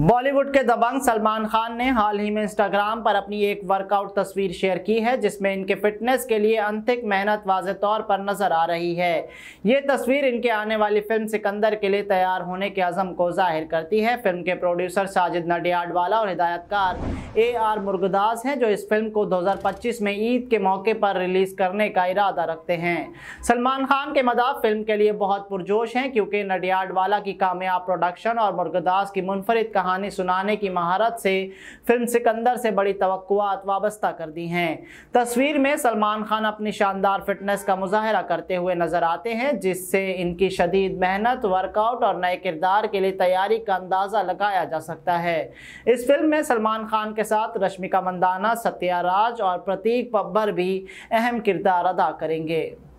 बॉलीवुड के दबंग सलमान खान ने हाल ही में इंस्टाग्राम पर अपनी एक वर्कआउट तस्वीर शेयर की है जिसमें इनके फिटनेस के लिए अंतिक मेहनत वाज तौर पर नजर आ रही है ये तस्वीर इनके आने वाली फिल्म सिकंदर के लिए तैयार होने के अज़म को जाहिर करती है फिल्म के प्रोड्यूसर साजिद नडियाडवाला और हिदायतकार ए आर मुर्गदास हैं जो इस फिल्म को 2025 में ईद के मौके पर रिलीज करने का इरादा रखते हैं सलमान खान के मदाफ फिल्म के लिए बहुत पुरजोश हैं क्योंकि नडियाडवाला की कामयाब प्रोडक्शन और मुर्गदास की मुनफरद कहानी सुनाने की महारत से फिल्म सिकंदर से बड़ी तो वाबस्ता कर दी हैं तस्वीर में सलमान खान अपनी शानदार फिटनेस का मुजाहरा करते हुए नजर आते हैं जिससे इनकी शदीद मेहनत वर्कआउट और नए किरदार के लिए तैयारी का अंदाज़ा लगाया जा सकता है इस फिल्म में सलमान खान के के साथ रश्मिका मंदाना सत्या राज और प्रतीक पब्बर भी अहम किरदार अदा करेंगे